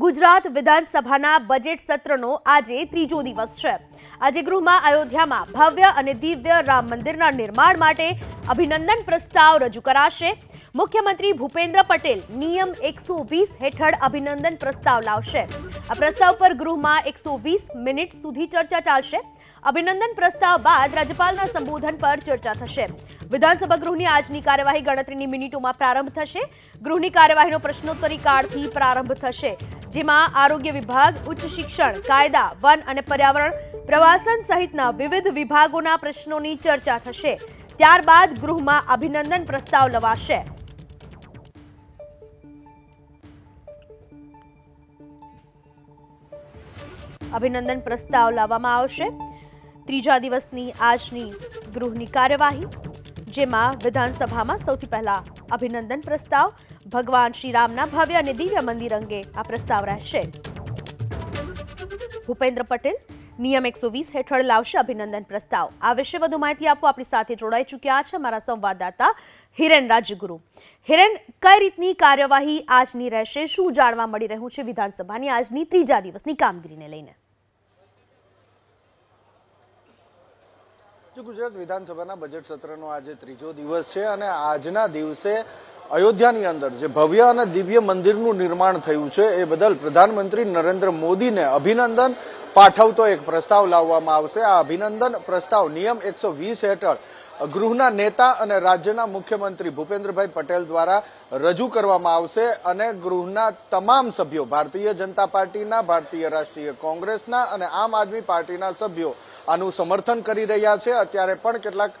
ગુજરાત વિધાનસભાના બજેટ સત્રનો આજે ત્રીજો દિવસ છે આજે ગૃહમાં આયોધ્યામાં ભવ્ય અને દિવ્ય રામ મંદિરના નિર્માણ માટે અભિનંદન પ્રસ્તાવ રજૂ કરાશે મુખ્યમંત્રી ભૂપેન્દ્ર પટેલ નિયમ 120 હેઠળ અભિનંદન પ્રસ્તાવ લાવશે આ પ્રસ્તાવ પર ગૃહમાં 120 મિનિટ સુધી ચર્ચા ચાલશે અભિનંદન પ્રસ્તાવ બાદ રાજ્યપાલના સંબોધન પર ચર્ચા થશે વિધાનસભા ગૃહની આજની કાર્યવાહી ગણતરીની મિનિટોમાં प्रारंभ થશે ગૃહની કાર્યવાહીનો પ્રશ્નોત્તરી કાર્ડથી प्रारंभ થશે જેમાં આરોગ્ય વિભાગ ઉચ્ચ શિક્ષણ કાયદા વન અને પર્યાવરણ પ્રવાસન સહિતના વિવિધ વિભાગોના પ્રશ્નોની ચર્ચા થશે ત્યારબાદ ગૃહમાં અભિનંદન પ્રસ્તાવ લવાશે અભિનંદન પ્રસ્તાવ લાવવામાં આવશે ત્રીજા દિવસની આજની ગૃહની કાર્યવાહી જેમાં વિધાનસભામાં સૌથી પહેલા અભિનંદન પ્રસ્તાવ ભગવાન શ્રીરામના ભવ્ય અને દિવ્ય મંદિર અંગે આ પ્રસ્તાવ રહેશે ભૂપેન્દ્ર પટેલ નિયમ એકસો વીસ હેઠળ લાવશે અભિનંદન પ્રસ્તાવ આ વિશે વધુ માહિતી આપો આપણી સાથે જોડાઈ ચૂક્યા છે અમારા સંવાદદાતા હિરેન રાજગુરુ હિરેન કઈ રીતની કાર્યવાહી આજની રહેશે શું જાણવા મળી રહ્યું છે વિધાનસભાની આજની ત્રીજા દિવસની કામગીરીને લઈને જે ગુજરાત વિધાનસભાના બજેટ સત્રનો આજે ત્રીજો દિવસ છે અને આજના દિવસે અયોધ્યાની અંદર જે ભવ્ય અને દિવ્ય મંદિરનું નિર્માણ થયું છે એ બદલ પ્રધાનમંત્રી નરેન્દ્ર મોદીને અભિનંદન પાઠવતો એક પ્રસ્તાવ લાવવામાં આવશે આ અભિનંદન પ્રસ્તાવ નિયમ એકસો હેઠળ ગૃહના નેતા અને રાજ્યના મુખ્યમંત્રી ભૂપેન્દ્રભાઈ પટેલ દ્વારા રજૂ કરવામાં આવશે અને ગૃહના તમામ સભ્યો ભારતીય જનતા પાર્ટીના ભારતીય રાષ્ટ્રીય કોંગ્રેસના અને આમ આદમી પાર્ટીના સભ્યો આનું સમર્થન કરી રહ્યા છે અત્યારે પણ કેટલાક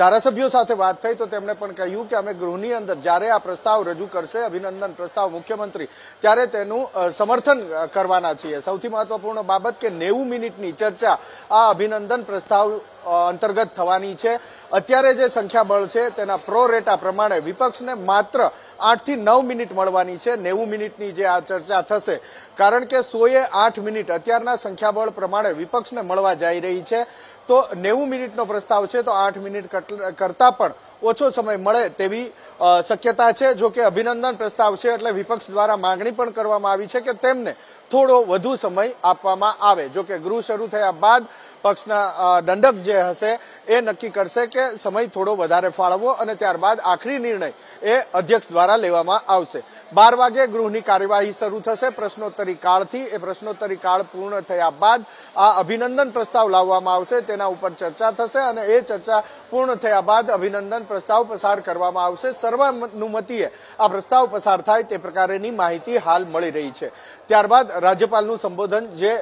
ધારાસભ્યો સાથે વાત થઈ તો તેમણે પણ કહ્યું કે અમે ગૃહની અંદર જ્યારે આ પ્રસ્તાવ રજૂ કરશે અભિનંદન પ્રસ્તાવ મુખ્યમંત્રી ત્યારે તેનું સમર્થન કરવાના છીએ સૌથી મહત્વપૂર્ણ બાબત કે નેવું મિનિટની ચર્ચા આ અભિનંદન પ્રસ્તાવ અંતર્ગત થવાની છે અત્યારે જે સંખ્યાબળ છે તેના પ્રો રેટા પ્રમાણે વિપક્ષને માત્ર આઠથી નવ મિનિટ મળવાની છે નેવું મિનિટની જે આ ચર્ચા થશે કારણ કે સોએ આઠ મિનિટ અત્યારના સંખ્યાબળ પ્રમાણે વિપક્ષને મળવા જઈ રહી છે છે તો નેવું મિનિટનો પ્રસ્તાવ છે તો આઠ મિનિટ કરતાં પણ ઓછો સમય મળે તેવી શક્યતા છે જો કે અભિનંદન પ્રસ્તાવ છે એટલે વિપક્ષ દ્વારા માંગણી પણ કરવામાં આવી છે કે તેમને થોડો વધુ સમય આપવામાં આવે જો કે ગૃહ શરૂ થયા બાદ પક્ષના દંડક જે હશે એ નક્કી કરશે કે સમય થોડો વધારે ફાળવવો અને ત્યારબાદ આખરી નિર્ણય એ અધ્યક્ષ દ્વારા લેવામાં આવશે બાર વાગે ગૃહની કાર્યવાહી શરૂ થશે પ્રશ્નોત્તરી કાળથી એ પ્રશ્નોત્તરી કાળ પૂર્ણ થયા બાદ આ અભિનંદન પ્રસ્તાવ લાવવામાં આવશે તેના ઉપર ચર્ચા થશે અને એ ચર્ચા પૂર્ણ થયા બાદ અભિનંદન પ્રસ્તાવ પસાર કરવામાં આવશે સર્વાનુમતિએ આ પ્રસ્તાવ પસાર થાય તે પ્રકારેની માહિતી હાલ મળી રહી છે ત્યારબાદ રાજ્યપાલનું સંબોધન જે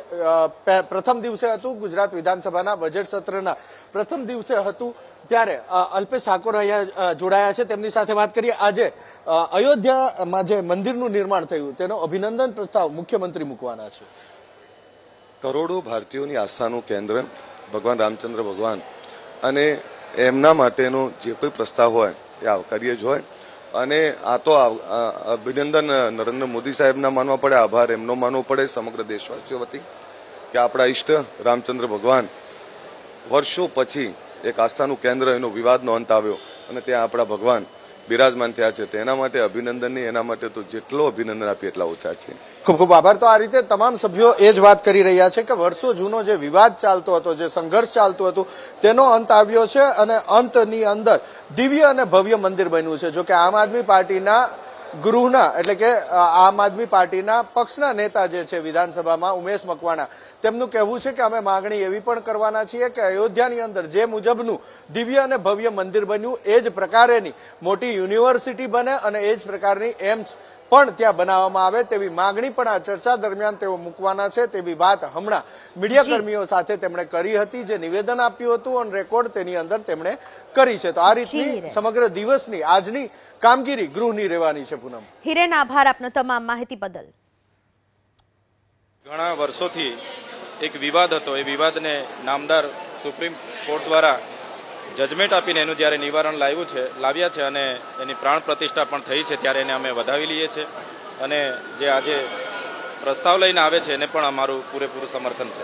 પ્રથમ દિવસે હતું ગુજરાત વિધાનસભાના બજેટ સત્રના પ્રથમ દિવસે હતું ત્યારે અલ્પેશ ઠાકોર અહીંયા જોડાયા છે તેમની સાથે વાત કરીએ આજે અયોધ્યામાં જે મંદિરનું નિર્માણ થયું તેનો અભિનંદન પ્રસ્તાવ મુખ્યમંત્રી મૂકવાના છે કરોડો ભારતીયોની આસ્થાનું કેન્દ્ર ભગવાન રામચંદ્ર ભગવાન અને એમના માટેનો જે કોઈ પ્રસ્તાવ હોય એ આવકાર્ય જ હોય અને આ તો અભિનંદન નરેન્દ્ર મોદી સાહેબના માનવા પડે આભાર એમનો માનવો પડે સમગ્ર દેશવાસીઓ વતી કે આપણા ઈષ્ટ રામચંદ્ર ભગવાન વર્ષો પછી એક આસ્થાનું કેન્દ્ર એનો વિવાદનો અંત આવ્યો અને ત્યાં આપણા ભગવાન બિરાજમાન થયા છે તેના માટે અભિનંદનની એના માટે તો જેટલો અભિનંદન આપીએ એટલા ઓછા છે ખૂબ ખૂબ આભાર તો આ રીતે તમામ સભ્યો એ જ વાત કરી રહ્યા છે કે વર્ષો જૂનો જે વિવાદ ચાલતો હતો જે સંઘર્ષ ચાલતો હતો તેનો અંત આવ્યો છે અને અંતની અંદર દિવ્ય અને ભવ્ય મંદિર બન્યું છે જો કે આમ આદમી પાર્ટીના ગૃહના એટલે કે આમ આદમી પાર્ટીના પક્ષના નેતા જે છે વિધાનસભામાં ઉમેશ મકવાણા તેમનું કહેવું છે કે અમે માગણી એવી પણ કરવાના છીએ કે અયોધ્યાની અંદર જે મુજબનું દિવ્ય અને ભવ્ય મંદિર બન્યું એ જ પ્રકારેની મોટી યુનિવર્સિટી બને અને એ જ પ્રકારની એમ્સ પણ ત્યાં બનાવવામાં આવે તેવી માંગણી પણ આ ચર્ચા દરમિયાન તેઓ મૂકવાના છે તેવી વાત હમણાં મીડિયા કર્મીઓ સાથે તેમણે કરી હતી જે નિવેદન આપ્યું હતું અને રેકોર્ડ તેની અંદર તેમણે કરી છે તો આ રીતની સમગ્ર દિવસની આજની કામગીરી ગૃહની રહેવાની છે પૂનમ હિરેન આભાર આપનો તમામ માહિતી બદલ ઘણા વર્ષોથી એક વિવાદ હતો એ વિવાદને નામદાર સુપ્રીમ કોર્ટ દ્વારા જજમેન્ટ આપીને એનું જ્યારે નિવારણ લાવ્યું છે લાવ્યા છે અને એની પ્રાણ પ્રતિષ્ઠા પણ થઈ છે ત્યારે એને અમે વધાવી લઈએ છીએ અને જે આજે પ્રસ્તાવ લઈને આવે છે એને પણ અમારું પૂરેપૂરું સમર્થન છે